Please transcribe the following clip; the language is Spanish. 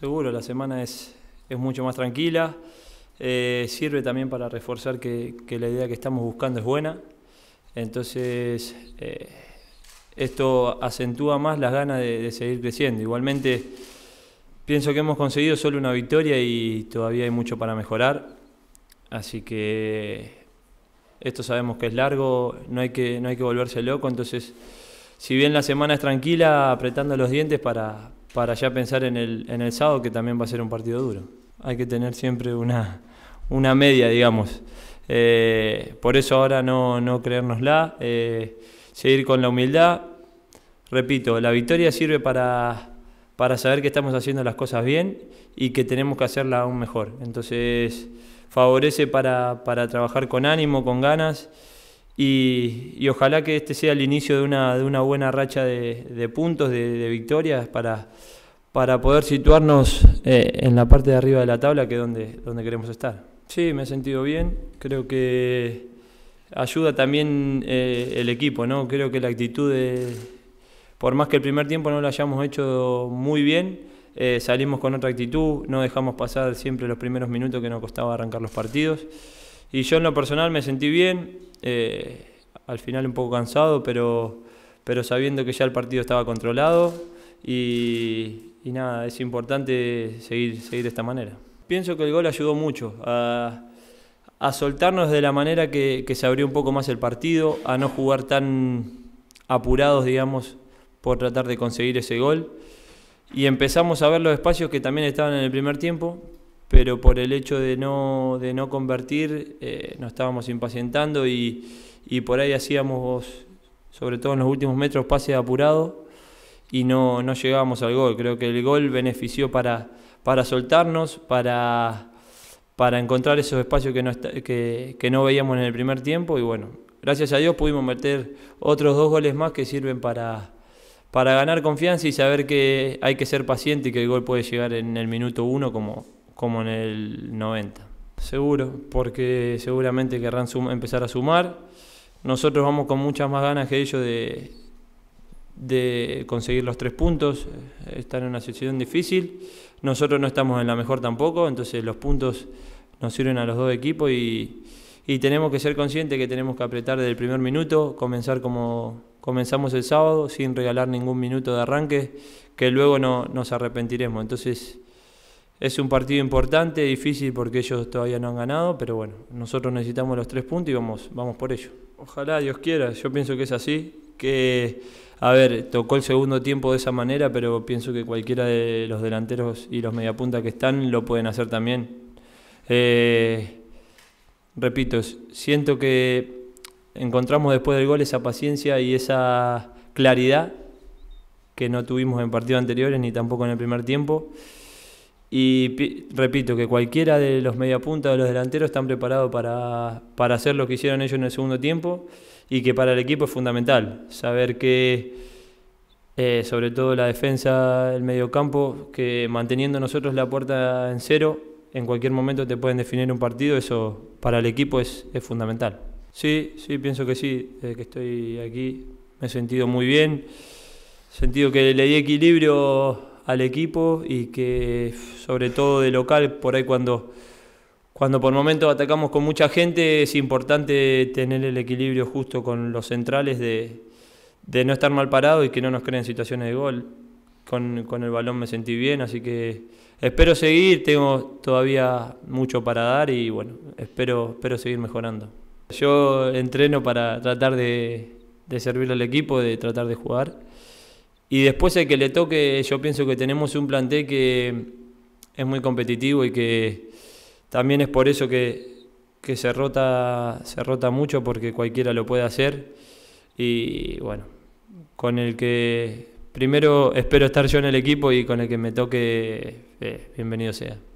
Seguro, la semana es, es mucho más tranquila. Eh, sirve también para reforzar que, la idea que estamos buscando es buena. Entonces, eh, esto acentúa más las ganas de, de, seguir creciendo. Igualmente, pienso que hemos conseguido solo una victoria y todavía hay mucho para mejorar. Así que esto sabemos que es largo, no hay que, no hay que volverse loco. Entonces, si bien la semana es tranquila, apretando los dientes para, para ya pensar en el, en el sábado, que también va a ser un partido duro. Hay que tener siempre una, una media, digamos. Eh, por eso ahora no, no creérnosla, eh, seguir con la humildad. Repito, la victoria sirve para, para saber que estamos haciendo las cosas bien y que tenemos que hacerla aún mejor. Entonces, favorece para, para trabajar con ánimo, con ganas y, ojalá que este sea el inicio de una, buena racha de, puntos, de, victorias, para, poder situarnos eh, en la parte de arriba de la tabla, que es donde, queremos estar. Sí, me he sentido bien, creo que ayuda también eh, el equipo, ¿no? creo que la actitud, por más que el primer tiempo no lo hayamos hecho muy bien, eh, salimos con otra actitud, no dejamos pasar siempre los primeros minutos que nos costaba arrancar los partidos. Y yo en lo personal me sentí bien, eh, al final un poco cansado, pero, pero sabiendo que ya el partido estaba controlado y, nada, es importante seguir, seguir de esta manera. Pienso que el gol ayudó mucho a, soltarnos de la manera que, que, se abrió un poco más el partido, a no jugar tan apurados, digamos, por tratar de conseguir ese gol. Y empezamos a ver los espacios que también estaban en el primer tiempo, pero por el hecho de no, de no convertir eh, nos estábamos impacientando y, y, por ahí hacíamos, sobre todo en los últimos metros, pases apurados y no, no llegábamos al gol. Creo que el gol benefició para, para soltarnos, para, para encontrar esos espacios que no, que, que no veíamos en el primer tiempo y bueno, gracias a Dios pudimos meter otros dos goles más que sirven para, para ganar confianza y saber que hay que ser paciente y que el gol puede llegar en el minuto uno como, como en el 90. Seguro, porque seguramente querrán empezar a sumar. Nosotros vamos con muchas más ganas que ellos de, de conseguir los tres puntos. Eh, Están en una situación difícil. Nosotros no estamos en la mejor tampoco, entonces los puntos nos sirven a los dos equipos y, tenemos que ser conscientes que tenemos que apretar desde el primer minuto, comenzar como comenzamos el sábado, sin regalar ningún minuto de arranque, que luego no, nos arrepentiremos. Entonces es un partido importante, difícil porque ellos todavía no han ganado, pero bueno, nosotros necesitamos los tres puntos y vamos, vamos por ello. Ojalá Dios quiera, yo pienso que es así, que a ver, tocó el segundo tiempo de esa manera, pero pienso que cualquiera de los delanteros y los mediapuntas que están lo pueden hacer también. Eh, repito, siento que encontramos después del gol esa paciencia y esa claridad que no tuvimos en partidos anteriores ni tampoco en el primer tiempo. Y repito que cualquiera de los mediapuntas o los delanteros están preparados para, hacer lo que hicieron ellos en el segundo tiempo y que para el equipo es fundamental. Saber que, eh, sobre todo la defensa, el mediocampo, que manteniendo nosotros la puerta en cero, en cualquier momento te pueden definir un partido, eso para el equipo es, fundamental. Sí, sí, pienso que sí, que estoy aquí me he sentido muy bien, sentido que le di equilibrio al equipo y que sobre todo de local, por ahí cuando, cuando por momentos atacamos con mucha gente, es importante tener el equilibrio justo con los centrales de, de no estar mal parado y que no nos creen situaciones de gol. Con, con, el balón me sentí bien, así que espero seguir, tengo todavía mucho para dar y bueno, espero, espero seguir mejorando. Yo entreno para tratar de, de servir al equipo, de tratar de jugar. Y después el que le toque, yo pienso que tenemos un plantel que es muy competitivo y que también es por eso que, se, rota, se rota mucho, porque cualquiera lo puede hacer. Y bueno, con el que primero espero estar yo en el equipo y con el que me toque, eh, bienvenido sea.